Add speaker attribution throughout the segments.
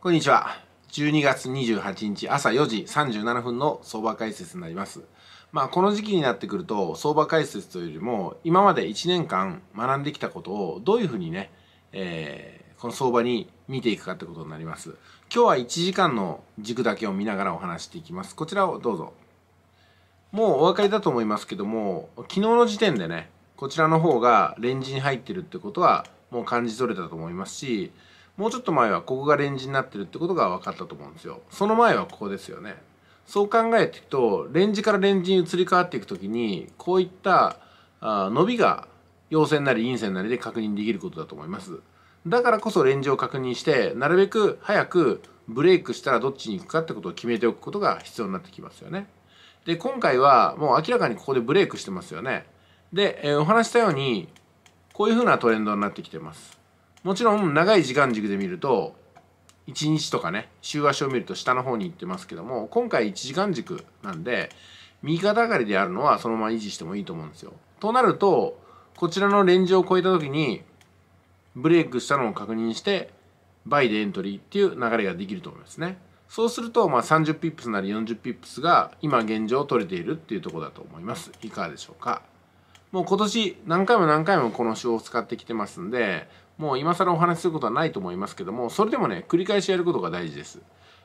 Speaker 1: こんにちは。12月28日朝4時37分の相場解説になります。まあこの時期になってくると相場解説というよりも今まで1年間学んできたことをどういうふうにね、えー、この相場に見ていくかってことになります。今日は1時間の軸だけを見ながらお話していきます。こちらをどうぞ。もうお分かりだと思いますけども昨日の時点でねこちらの方がレンジに入ってるってことはもう感じ取れたと思いますしもうちょっと前はここがレンジになってるってことが分かったと思うんですよその前はここですよねそう考えていくとレンジからレンジに移り変わっていく時にこういったあ伸びが陽線なり陰線なりで確認できることだと思いますだからこそレンジを確認してなるべく早くブレイクしたらどっちに行くかってことを決めておくことが必要になってきますよねで今回はもう明らかにここでブレイクしてますよねで、えー、お話したようにこういうふうなトレンドになってきてますもちろん長い時間軸で見ると1日とかね週足を見ると下の方に行ってますけども今回1時間軸なんで右肩上がりであるのはそのまま維持してもいいと思うんですよ。となるとこちらのレンジを超えた時にブレイクしたのを確認してバイでエントリーっていう流れができると思いますね。そうすると、まあ、30ピップスなり40ピップスが今現状取れているっていうとこだと思います。いかがでしょうか。もう今年何回も何回もこの手法を使ってきてますんで、もう今更お話しすることはないと思いますけどもそれでもね繰り返しやることが大事です。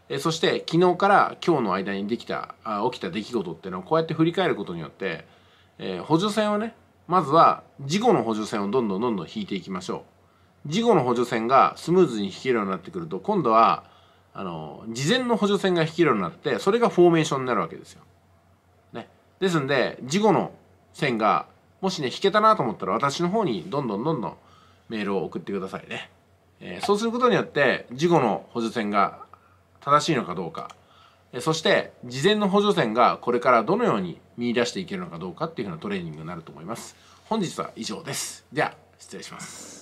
Speaker 1: えそして昨日から今日の間にできたあ起きた出来事っていうのをこうやって振り返ることによって、えー、補助線をねまずは事故の補助線をどんどんどんどん引いていきましょう事故の補助線がスムーズに引けるようになってくると今度はあの事前の補助線が引けるようになってそれがフォーメーションになるわけですよ。ね、ですんで事故の線がもしね引けたなと思ったら私の方にどんどんどんどんメールを送ってくださいね、えー、そうすることによって事故の補助線が正しいのかどうか、えそして事前の補助線がこれからどのように見出していけるのかどうかっていうふうなトレーニングになると思います本日は以上ですでは失礼します